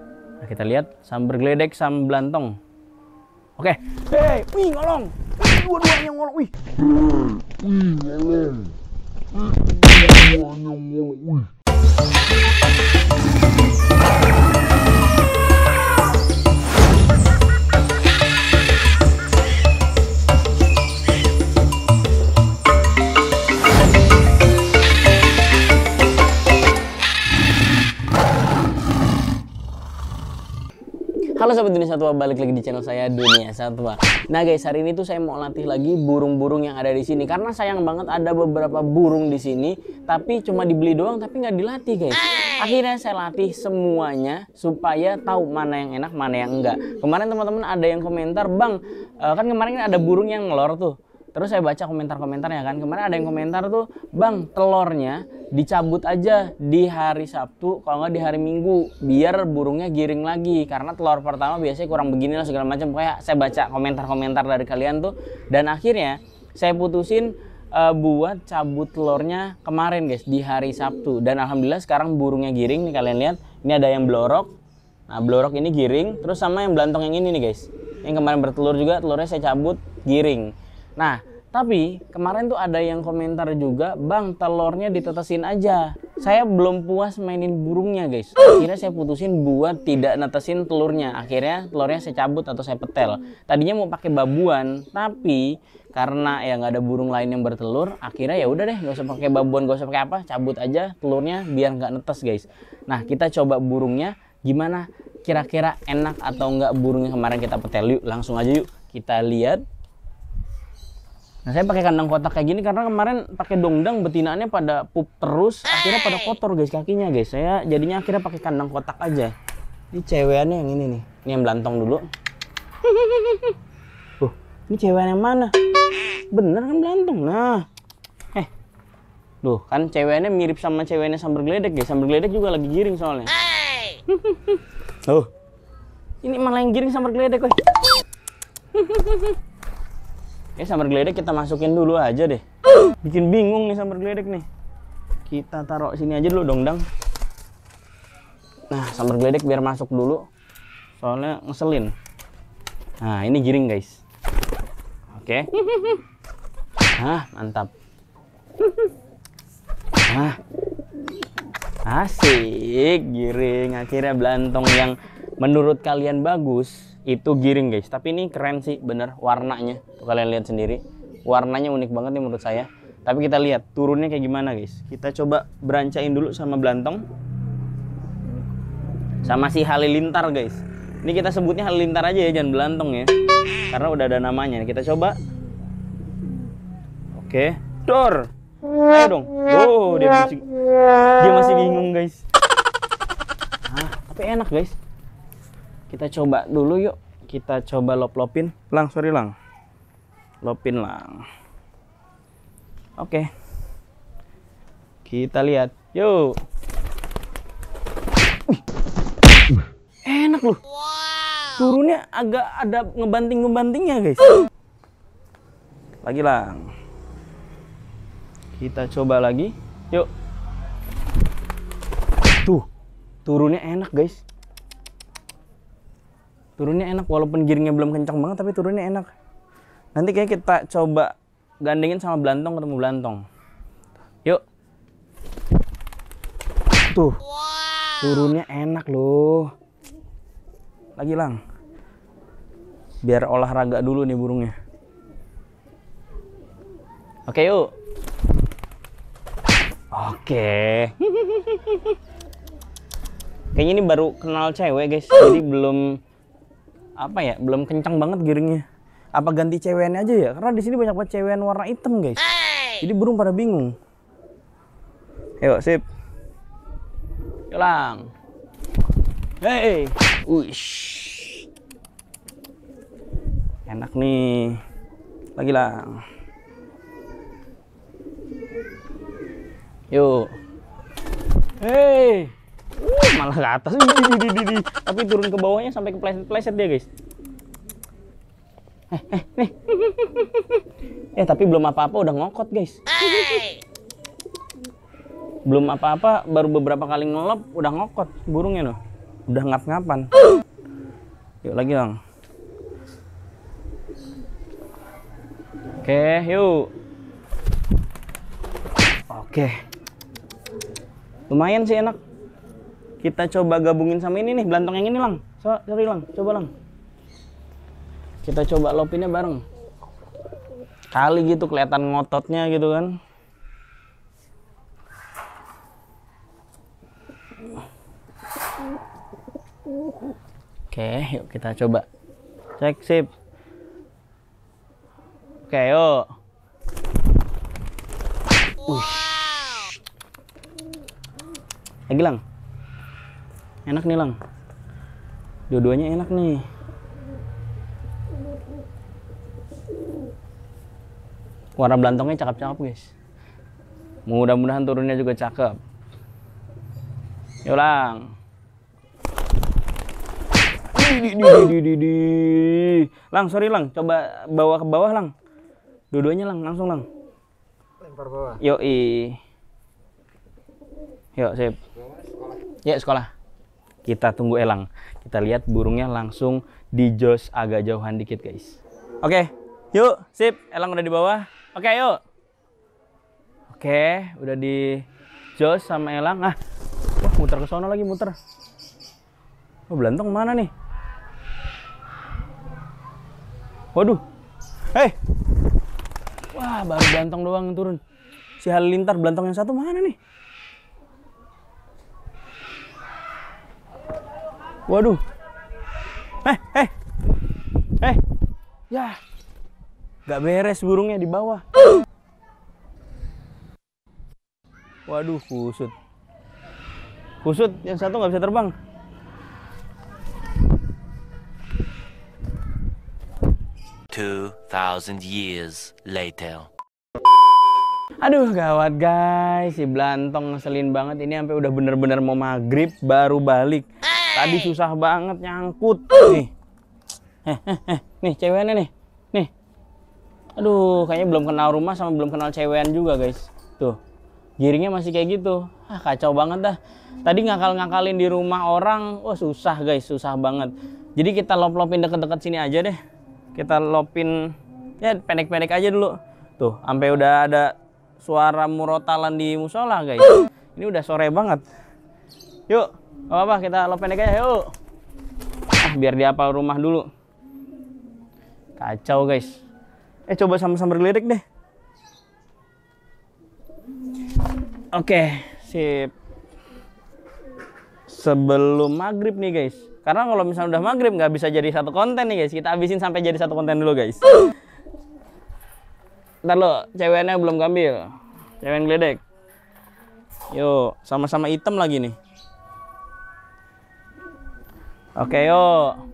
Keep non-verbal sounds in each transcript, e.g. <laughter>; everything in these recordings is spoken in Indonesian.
Nah, kita lihat sambar geledek, sam belantong. Oke. Okay. Hey, wih ngolong. Dua-duanya ngolong. Wih. Wih ngolong. Dua-duanya ngolong. Wih. Halo sahabat Dunia Satwa, balik lagi di channel saya Dunia Satwa Nah guys, hari ini tuh saya mau latih lagi burung-burung yang ada di sini Karena sayang banget ada beberapa burung di sini Tapi cuma dibeli doang, tapi nggak dilatih guys Akhirnya saya latih semuanya Supaya tahu mana yang enak, mana yang enggak Kemarin teman-teman ada yang komentar Bang, eh, kan kemarin ada burung yang ngelor tuh Terus saya baca komentar-komentarnya kan Kemarin ada yang komentar tuh Bang, telurnya dicabut aja di hari Sabtu kalau nggak di hari Minggu biar burungnya giring lagi karena telur pertama biasanya kurang begini lah segala macam kayak saya baca komentar-komentar dari kalian tuh dan akhirnya saya putusin uh, buat cabut telurnya kemarin guys di hari Sabtu dan alhamdulillah sekarang burungnya giring nih kalian lihat ini ada yang blorok nah blorok ini giring terus sama yang belantong yang ini nih guys yang kemarin bertelur juga telurnya saya cabut giring nah tapi kemarin tuh ada yang komentar juga, bang telurnya ditetesin aja. Saya belum puas mainin burungnya guys. Akhirnya saya putusin buat tidak netesin telurnya. Akhirnya telurnya saya cabut atau saya petel. Tadinya mau pakai babuan, tapi karena ya nggak ada burung lain yang bertelur, akhirnya ya udah deh nggak usah pakai babuan, nggak usah pakai apa, cabut aja telurnya biar nggak netes guys. Nah kita coba burungnya gimana kira-kira enak atau nggak burungnya kemarin kita petel yuk langsung aja yuk kita lihat Nah saya pakai kandang kotak kayak gini karena kemarin pakai dongdang betinanya pada pup terus akhirnya pada kotor guys kakinya guys. Saya jadinya akhirnya pakai kandang kotak aja. Ini ceweknya yang ini nih. Ini yang belantong dulu. Tuh, <laughs> ini cewek yang mana? Bener kan belantong. Nah. Eh. Duh, kan ceweknya mirip sama ceweknya sambar geledek guys. Sambar geledek juga lagi giring soalnya. Tuh. <laughs> Oh. Ini malah yang giring sambar geledek, guys <laughs> Oke, sambar geledek kita masukin dulu aja deh. Bikin bingung nih sambar geledek nih. Kita taruh sini aja dulu dong, Dang. Nah, sambar geledek biar masuk dulu. Soalnya ngeselin. Nah, ini giring, guys. Oke. Okay. Nah, mantap. Nah. Asik, giring. Akhirnya belantong yang menurut kalian bagus itu giring guys tapi ini keren sih bener warnanya tuh kalian lihat sendiri warnanya unik banget nih menurut saya tapi kita lihat turunnya kayak gimana guys kita coba berancain dulu sama belantong sama si halilintar guys ini kita sebutnya halilintar aja ya jangan belantong ya karena udah ada namanya kita coba oke dor ayo dong oh dia masih dia masih bingung guys Hah, tapi enak guys kita coba dulu yuk. Kita coba lop-lopin. Lang, sorry lang. Lopin lang. Oke. Kita lihat. Yuk. Uh. Enak loh. Wow. Turunnya agak ada ngebanting-ngebantingnya, guys. Uh. Lagi lang. Kita coba lagi. Yuk. Tuh, turunnya enak guys turunnya enak walaupun giringnya belum kencang banget tapi turunnya enak nanti kayak kita coba gandengin sama belantong ketemu belantong yuk tuh turunnya enak loh lagi lang biar olahraga dulu nih burungnya oke yuk oke <laughs> kayaknya ini baru kenal cewek guys jadi belum apa ya belum kencang banget giringnya apa ganti cewen aja ya karena di sini banyak banget cewen warna hitam guys hey. jadi burung pada bingung yuk sip hilang hey Uish. enak nih lagi lang yuk hey uh, malah ke atas tapi turun ke bawahnya sampai ke pleset-pleset dia guys eh, eh nih eh tapi belum apa-apa udah ngokot guys belum apa-apa baru beberapa kali ngelop udah ngokot burungnya loh udah ngap-ngapan yuk lagi dong oke yuk oke lumayan sih enak kita coba gabungin sama ini nih belantong yang ini lang so sorry lang coba lang kita coba lopinnya bareng kali gitu kelihatan ngototnya gitu kan oke yuk kita coba cek sip oke yuk Uish. lagi lang enak nih lang dua-duanya enak nih warna belantongnya cakep-cakep guys mudah-mudahan turunnya juga cakep yuk lang lang sorry lang coba bawa ke bawah lang dua-duanya lang langsung lang lempar bawah yoi yuk sip ya sekolah kita tunggu elang. Kita lihat burungnya langsung di jos agak jauhan dikit guys. Oke, okay, yuk sip. Elang udah di bawah. Oke, okay, yuk. Oke, okay, udah di jos sama elang. Ah, wah muter ke sana lagi muter. Oh, belantong mana nih? Waduh. Hei. Eh. Wah, baru belantong doang yang turun. Si Halilintar belantong yang satu mana nih? Waduh. Eh, eh. Eh. Ya. Gak beres burungnya di bawah. Waduh, kusut. Kusut yang satu nggak bisa terbang. Two thousand years later. Aduh gawat guys, si Blantong ngeselin banget. Ini sampai udah bener-bener mau maghrib baru balik. Tadi susah banget nyangkut uh. nih. Eh, eh, eh. Nih ceweknya nih. Nih. Aduh, kayaknya belum kenal rumah sama belum kenal cewekan juga, guys. Tuh. Giringnya masih kayak gitu. Ah, kacau banget dah. Tadi ngakal-ngakalin di rumah orang, wah oh, susah, guys, susah banget. Jadi kita lop-lopin deket-deket sini aja deh. Kita lopin ya pendek-pendek aja dulu. Tuh, sampai udah ada suara murotalan di musola, guys. Uh. Ini udah sore banget. Yuk, Gak apa kita lo pendek aja, yuk. Ah, biar dia apa rumah dulu. Kacau, guys. Eh, coba sama-sama bergelirik deh. Oke, sip. Sebelum maghrib nih, guys. Karena kalau misalnya udah maghrib, nggak bisa jadi satu konten nih, guys. Kita habisin sampai jadi satu konten dulu, guys. Ntar lo, ceweknya belum ngambil. Cewek geledek. Yuk, sama-sama hitam lagi nih. Oke, yuk.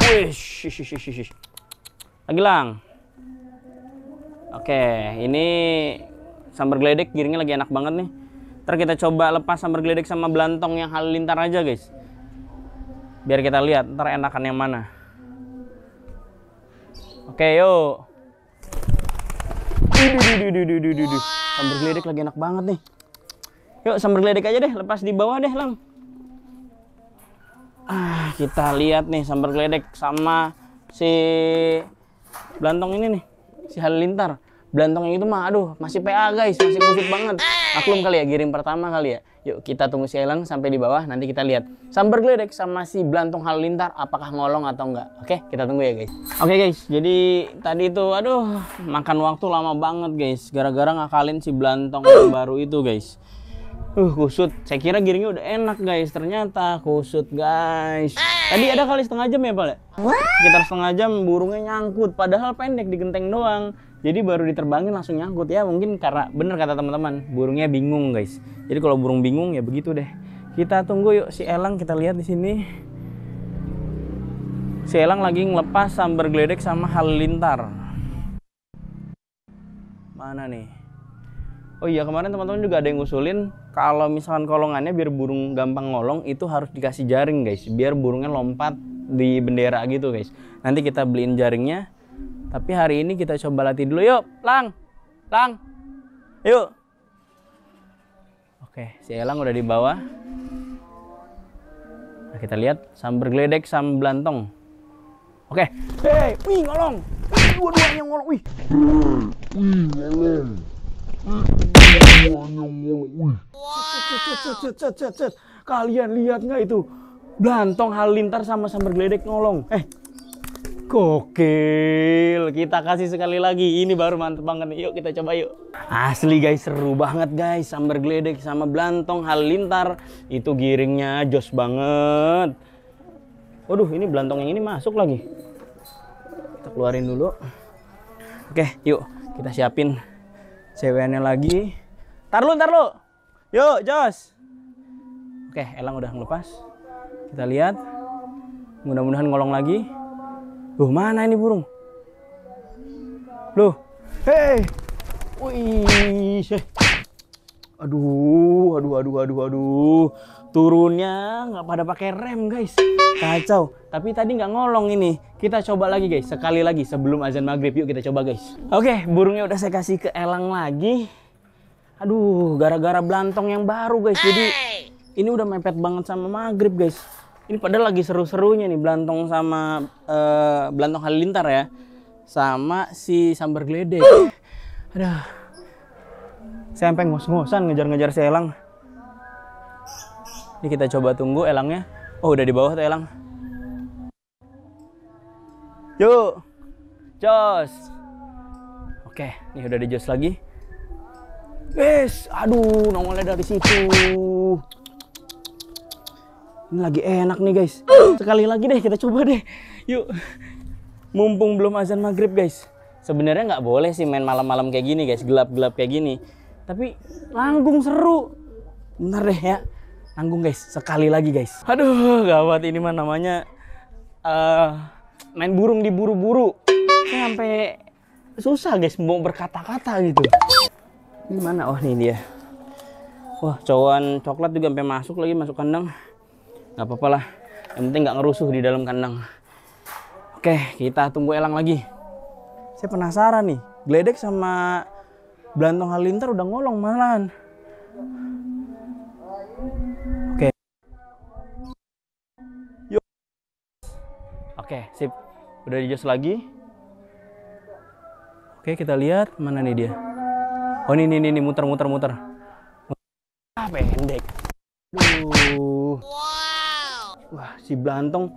Wish, Lagi lang. Oke, ini sambar geledek giringnya lagi enak banget nih. Ntar kita coba lepas sambar geledek sama belantong yang halilintar aja, guys. Biar kita lihat ntar enakan yang mana. Oke, yuk. Duh, duh, Sambar geledek lagi enak banget nih. Yuk sambil geledek aja deh, lepas di bawah deh, lam. Ah, kita lihat nih sambil geledek sama si Blantong ini nih, si Halilintar. Blantong yang itu mah aduh, masih PA guys, masih kusut banget. Aklum kali ya giring pertama kali ya. Yuk kita tunggu si Elang sampai di bawah nanti kita lihat sambar geledek sama si Blantong Halilintar apakah ngolong atau enggak. Oke, kita tunggu ya guys. Oke guys, jadi tadi itu aduh makan waktu lama banget guys gara-gara ngakalin si Blantong yang baru itu guys. Uh, kusut. Saya kira giringnya udah enak, guys. Ternyata kusut, guys. Tadi ada kali setengah jam ya, Pak? Sekitar setengah jam burungnya nyangkut. Padahal pendek di genteng doang. Jadi baru diterbangin langsung nyangkut ya. Mungkin karena bener kata teman-teman, burungnya bingung, guys. Jadi kalau burung bingung ya begitu deh. Kita tunggu yuk si Elang kita lihat di sini. Si Elang lagi ngelepas sambar geledek sama halilintar. Mana nih? Oh iya kemarin teman-teman juga ada yang ngusulin kalau misalkan kolongannya biar burung gampang ngolong itu harus dikasih jaring guys biar burungnya lompat di bendera gitu guys nanti kita beliin jaringnya tapi hari ini kita coba latih dulu yuk lang lang yuk oke si elang udah di bawah nah, kita lihat sambar geledek sam belantong oke hey wih ngolong dua-duanya ngolong wih wih hmm, ngolong hmm, hmm. Kalian lihat nggak itu? Blantong Halintar sama sambar geledek nolong. Eh, gokil. Kita kasih sekali lagi. Ini baru mantep banget Yuk kita coba yuk. Asli guys, seru banget guys. Sambar geledek sama Blantong Halintar Itu giringnya jos banget. Waduh, ini Blantong yang ini masuk lagi. Kita keluarin dulu. Oke, yuk kita siapin ceweknya lagi tar lu lu yuk Jos oke Elang udah ngelepas kita lihat mudah-mudahan ngolong lagi Loh, mana ini burung? Loh. Hei. Wih. Aduh, aduh, aduh, aduh, aduh turunnya nggak pada pakai rem guys kacau tapi tadi nggak ngolong ini kita coba lagi guys sekali lagi sebelum azan maghrib yuk kita coba guys oke burungnya udah saya kasih ke elang lagi aduh gara-gara belantong yang baru guys jadi ini udah mepet banget sama maghrib guys ini padahal lagi seru-serunya nih belantong sama uh, belantong halilintar ya sama si sambar gledek aduh saya sampai ngos-ngosan ngejar-ngejar si elang ini kita coba tunggu elangnya. Oh, udah di bawah tuh elang. Yuk. Jos. Oke, ini udah di jos lagi. Wes, aduh, nongolnya dari situ. Ini lagi enak nih, guys. Sekali lagi deh kita coba deh. Yuk. Mumpung belum azan maghrib, guys sebenarnya nggak boleh sih main malam-malam kayak gini guys gelap-gelap kayak gini tapi langgung seru bener deh ya nanggung guys sekali lagi guys aduh gawat ini mah namanya uh, main burung diburu-buru sampai susah guys mau berkata-kata gitu ini mana oh ini dia wah cowan coklat juga sampai masuk lagi masuk kandang Gak apa-apa lah yang penting nggak ngerusuh di dalam kandang oke kita tunggu elang lagi saya penasaran nih geledek sama belantong halilintar udah ngolong malahan Oke, sip. Udah di just lagi. Oke, kita lihat mana nih dia. Oh, ini ini ini muter-muter muter. Ah, pendek. Uh. Wow. Wah, si Blantong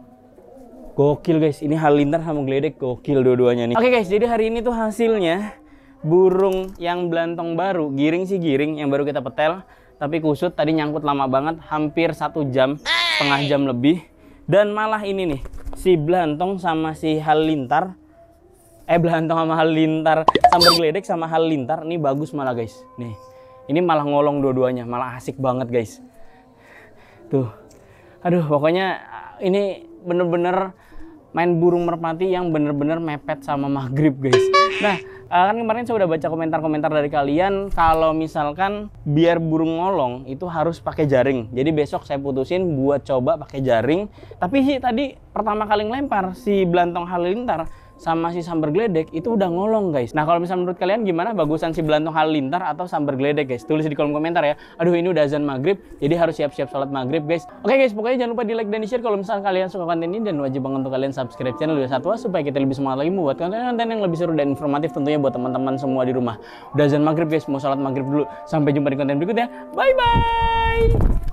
gokil, guys. Ini halinter sama geledek gokil dua-duanya nih. Oke, guys. Jadi hari ini tuh hasilnya burung yang Blantong baru, giring sih giring yang baru kita petel, tapi kusut tadi nyangkut lama banget, hampir satu jam, setengah jam lebih. Dan malah ini nih, si Blantong sama si Halilintar eh Blantong sama Halilintar sambar geledek sama Halilintar ini bagus malah guys nih ini malah ngolong dua-duanya malah asik banget guys tuh aduh pokoknya ah, ini bener-bener main burung merpati yang bener-bener mepet sama maghrib guys nah Uh, kan kemarin saya udah baca komentar-komentar dari kalian kalau misalkan biar burung ngolong itu harus pakai jaring. Jadi besok saya putusin buat coba pakai jaring. Tapi sih tadi pertama kali ngelempar si Blantong Halilintar sama si sambar gledek itu udah ngolong guys. Nah kalau misalnya menurut kalian gimana bagusan si Belantung halilintar atau sambar gledek guys? Tulis di kolom komentar ya. Aduh ini udah azan maghrib jadi harus siap-siap sholat maghrib guys. Oke guys pokoknya jangan lupa di like dan di share kalau misalnya kalian suka konten ini dan wajib banget untuk kalian subscribe channel Dua Satwa supaya kita lebih semangat lagi membuat konten-konten yang lebih seru dan informatif tentunya buat teman-teman semua di rumah. Udah azan maghrib guys mau sholat maghrib dulu. Sampai jumpa di konten berikutnya. Bye bye.